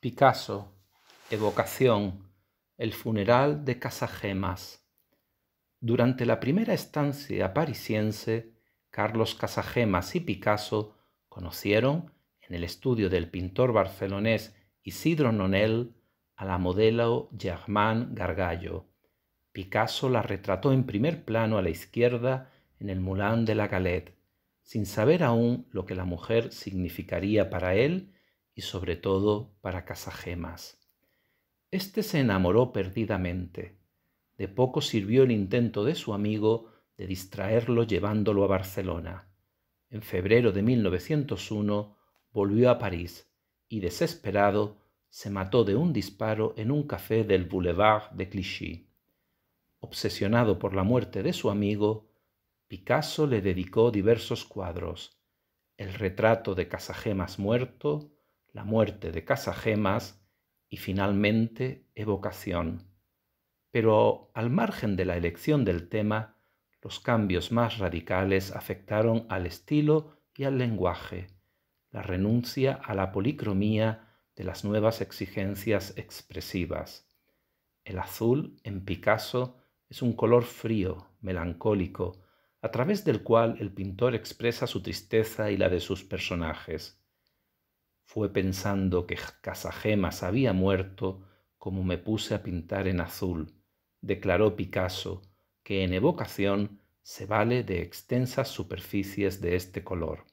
Picasso, evocación, el funeral de Casagemas. Durante la primera estancia parisiense, Carlos Casagemas y Picasso conocieron, en el estudio del pintor barcelonés Isidro Nonel, a la modelo Germán Gargallo. Picasso la retrató en primer plano a la izquierda en el Moulin de la Galette, sin saber aún lo que la mujer significaría para él y sobre todo para Casagemas. Este se enamoró perdidamente. De poco sirvió el intento de su amigo de distraerlo llevándolo a Barcelona. En febrero de 1901 volvió a París y, desesperado, se mató de un disparo en un café del Boulevard de Clichy. Obsesionado por la muerte de su amigo, Picasso le dedicó diversos cuadros: el retrato de Casagemas muerto, la muerte de Casagemas y finalmente evocación. Pero al margen de la elección del tema, los cambios más radicales afectaron al estilo y al lenguaje, la renuncia a la policromía de las nuevas exigencias expresivas. El azul en Picasso es un color frío, melancólico, a través del cual el pintor expresa su tristeza y la de sus personajes. Fue pensando que Casagemas había muerto como me puse a pintar en azul, declaró Picasso, que en evocación se vale de extensas superficies de este color.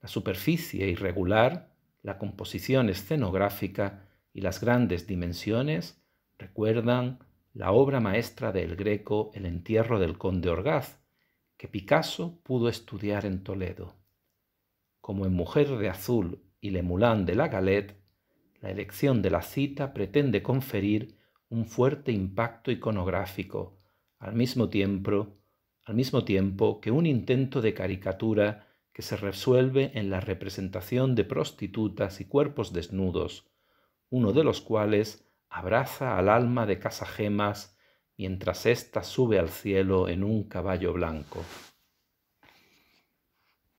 La superficie irregular, la composición escenográfica y las grandes dimensiones recuerdan la obra maestra del Greco El entierro del conde Orgaz, que Picasso pudo estudiar en Toledo. Como en Mujer de Azul y Le Moulin de la Galette, la elección de la cita pretende conferir un fuerte impacto iconográfico, al mismo tiempo, al mismo tiempo que un intento de caricatura que se resuelve en la representación de prostitutas y cuerpos desnudos, uno de los cuales abraza al alma de Casagemas mientras ésta sube al cielo en un caballo blanco.